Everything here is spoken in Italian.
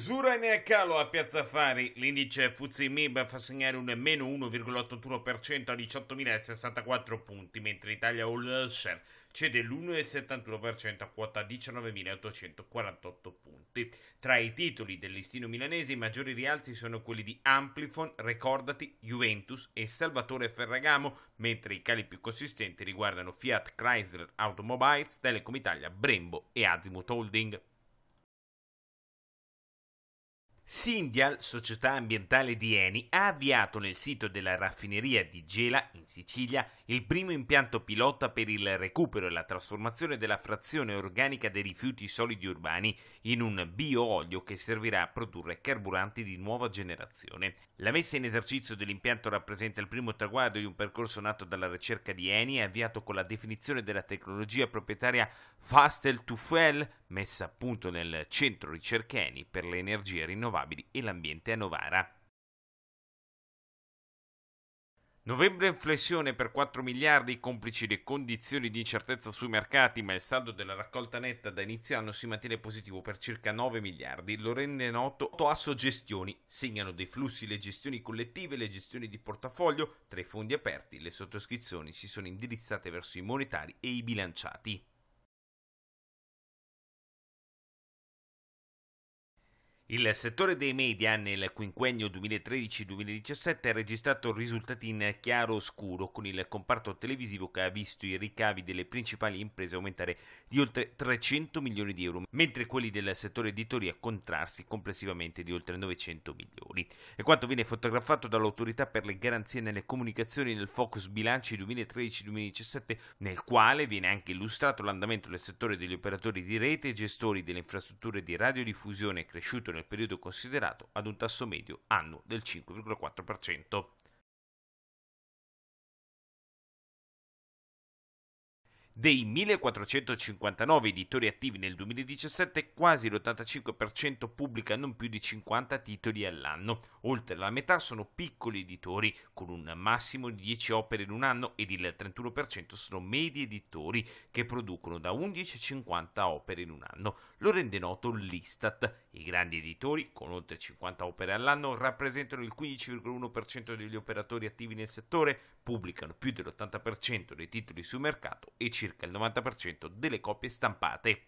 chiusura e ne è calo a Piazza Fari. L'indice Fuzzi Mib fa segnare un meno 1,81% a 18.064 punti, mentre Italia All Share cede l'1,71% a quota 19.848 punti. Tra i titoli del listino milanese i maggiori rialzi sono quelli di Amplifon, Ricordati, Juventus e Salvatore Ferragamo, mentre i cali più consistenti riguardano Fiat, Chrysler, Automobiles, Telecom Italia, Brembo e Azimut Holding. Sindial, società ambientale di Eni, ha avviato nel sito della raffineria di Gela, in Sicilia, il primo impianto pilota per il recupero e la trasformazione della frazione organica dei rifiuti solidi urbani in un bioolio che servirà a produrre carburanti di nuova generazione. La messa in esercizio dell'impianto rappresenta il primo traguardo di un percorso nato dalla ricerca di Eni e avviato con la definizione della tecnologia proprietaria Fastel to Fuel messa a punto nel Centro Ricercheni per le Energie Rinnovabili e l'Ambiente a Novara. Novembre in flessione per 4 miliardi, complici le condizioni di incertezza sui mercati, ma il saldo della raccolta netta da inizio anno si mantiene positivo per circa 9 miliardi. Lo rende noto Toasso Gestioni, segnano dei flussi le gestioni collettive, le gestioni di portafoglio, tra i fondi aperti le sottoscrizioni si sono indirizzate verso i monetari e i bilanciati. Il settore dei media nel quinquennio 2013-2017 ha registrato risultati in chiaro scuro, con il comparto televisivo che ha visto i ricavi delle principali imprese aumentare di oltre 300 milioni di euro, mentre quelli del settore editoria contrarsi complessivamente di oltre 900 milioni. E quanto viene fotografato dall'autorità per le garanzie nelle comunicazioni nel focus bilanci 2013-2017, nel quale viene anche illustrato l'andamento del settore degli operatori di rete e gestori delle infrastrutture di radiodiffusione cresciuto nel nel periodo considerato ad un tasso medio annuo del 5,4%. Dei 1459 editori attivi nel 2017, quasi l'85% pubblica non più di 50 titoli all'anno. Oltre la metà sono piccoli editori, con un massimo di 10 opere in un anno, ed il 31% sono medi editori, che producono da 11 a 50 opere in un anno. Lo rende noto l'Istat. I grandi editori, con oltre 50 opere all'anno, rappresentano il 15,1% degli operatori attivi nel settore, pubblicano più dell'80% dei titoli sul mercato e circa circa il 90% delle copie stampate.